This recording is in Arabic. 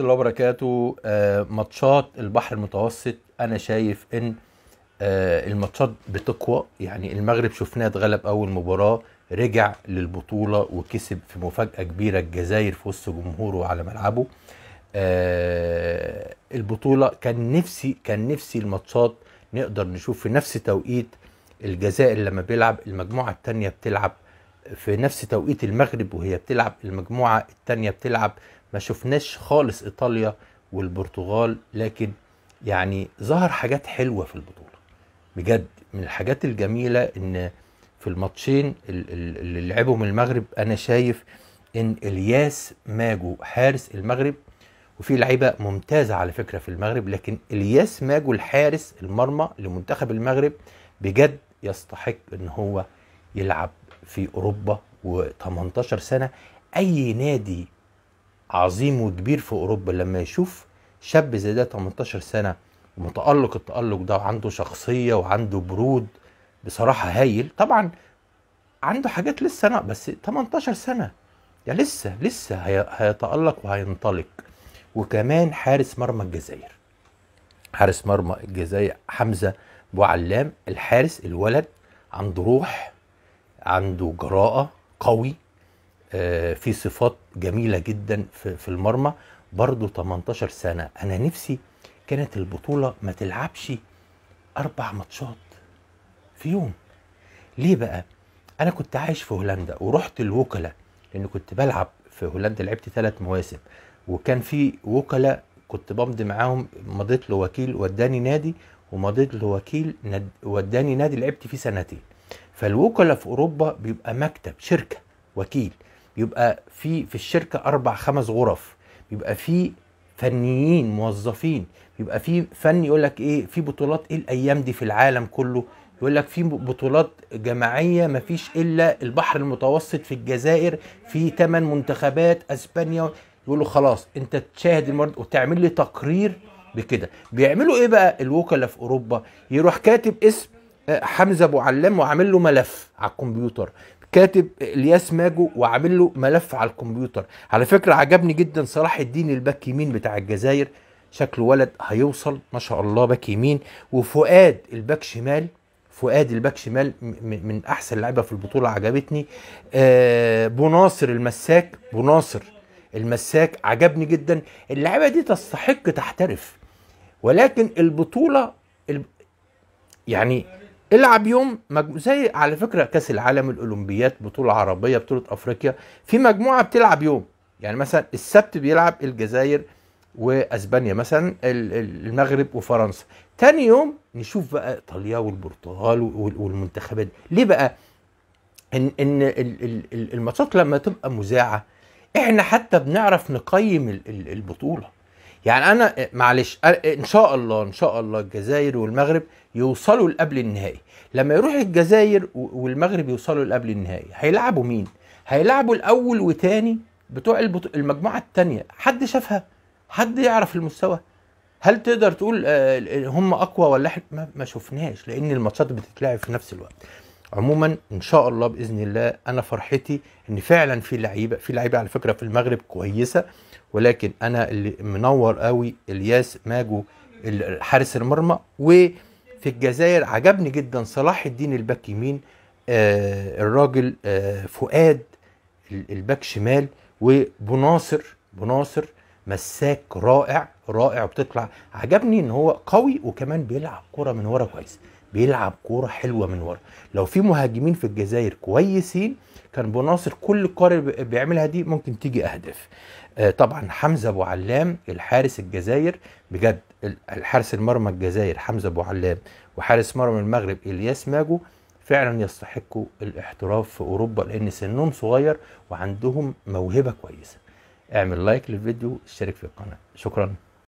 الله وبركاته آه، ماتشات البحر المتوسط انا شايف ان آه، الماتشات بتقوى يعني المغرب شفناه اتغلب اول مباراه رجع للبطوله وكسب في مفاجاه كبيره الجزائر في وسط جمهوره وعلى ملعبه آه، البطوله كان نفسي كان نفسي الماتشات نقدر نشوف في نفس توقيت الجزائر لما بيلعب المجموعه الثانيه بتلعب في نفس توقيت المغرب وهي بتلعب المجموعة التانية بتلعب ما شفناش خالص إيطاليا والبرتغال لكن يعني ظهر حاجات حلوة في البطولة بجد من الحاجات الجميلة إن في الماتشين اللي لعبهم المغرب أنا شايف إن إلياس ماجو حارس المغرب وفي لعيبة ممتازة على فكرة في المغرب لكن إلياس ماجو الحارس المرمى لمنتخب المغرب بجد يستحق إن هو يلعب في اوروبا و18 سنه اي نادي عظيم وكبير في اوروبا لما يشوف شاب زي ده 18 سنه ومتالق التالق ده وعنده شخصيه وعنده برود بصراحه هايل طبعا عنده حاجات لسه نا بس 18 سنه يعني لسه لسه هيتالق وهينطلق وكمان حارس مرمى الجزائر حارس مرمى الجزائر حمزه بوعلام الحارس الولد عنده روح عنده جراءه قوي آه، في صفات جميله جدا في المرمى برضه 18 سنه انا نفسي كانت البطوله ما تلعبش اربع ماتشات في يوم ليه بقى انا كنت عايش في هولندا ورحت الوكلاء لان كنت بلعب في هولندا لعبت ثلاث مواسم وكان في وكلاء كنت بمضي معاهم مضيت له وكيل وداني نادي ومضيت له وكيل وداني نادي لعبت فيه سنتين فالوكلاء في اوروبا بيبقى مكتب شركه وكيل بيبقى في في الشركه اربع خمس غرف بيبقى في فنيين موظفين بيبقى في فن يقول لك ايه في بطولات ايه الايام دي في العالم كله يقول لك في بطولات جماعيه ما فيش الا البحر المتوسط في الجزائر في ثمان منتخبات اسبانيا يقول له خلاص انت تشاهد المرض وتعمل لي تقرير بكده بيعملوا ايه بقى الوكلاء في اوروبا يروح كاتب اسم حمزه ابو علام وعامل له ملف على الكمبيوتر كاتب الياس ماجو وعامل له ملف على الكمبيوتر على فكره عجبني جدا صلاح الدين الباك يمين بتاع الجزائر شكله ولد هيوصل ما شاء الله باك يمين وفؤاد الباك شمال فؤاد الباك شمال من احسن لعيبه في البطوله عجبتني آه بناصر المساك بناصر المساك عجبني جدا اللعيبه دي تستحق تحترف ولكن البطوله يعني العب يوم مجم... زي على فكره كاس العالم الاولمبيات بطوله عربيه بطوله افريقيا في مجموعه بتلعب يوم يعني مثلا السبت بيلعب الجزائر واسبانيا مثلا المغرب وفرنسا تاني يوم نشوف بقى ايطاليا والبرتغال والمنتخبات ليه بقى ان ان الماتشات لما تبقى مذاعه احنا حتى بنعرف نقيم البطوله يعني انا معلش ان شاء الله ان شاء الله الجزائر والمغرب يوصلوا لقبل النهائي لما يروح الجزائر والمغرب يوصلوا لقبل النهائي هيلعبوا مين هيلعبوا الاول وتاني بتوع المجموعه الثانيه حد شافها حد يعرف المستوى هل تقدر تقول آه، هم اقوى ولا ما شفناش لان الماتشات بتتلعب في نفس الوقت عموما ان شاء الله باذن الله انا فرحتي ان فعلا في لعيبه في لعيبه على فكره في المغرب كويسه ولكن انا اللي منور قوي الياس ماجو حارس المرمى وفي الجزائر عجبني جدا صلاح الدين الباك يمين آه الراجل آه فؤاد الباك شمال وبناصر بناصر مساك رائع رائع وبتطلع عجبني ان هو قوي وكمان بيلعب كره من ورا كويس بيلعب كوره حلوه من ورا لو في مهاجمين في الجزائر كويسين كان بناصر كل الكور بيعملها دي ممكن تيجي اهداف آه طبعا حمزه ابو علام الحارس الجزائر بجد الحارس المرمى الجزائر حمزه ابو علام وحارس مرمى المغرب الياس ماجو فعلا يستحقوا الاحتراف في اوروبا لان سنهم صغير وعندهم موهبه كويسه اعمل لايك للفيديو اشترك في القناه شكرا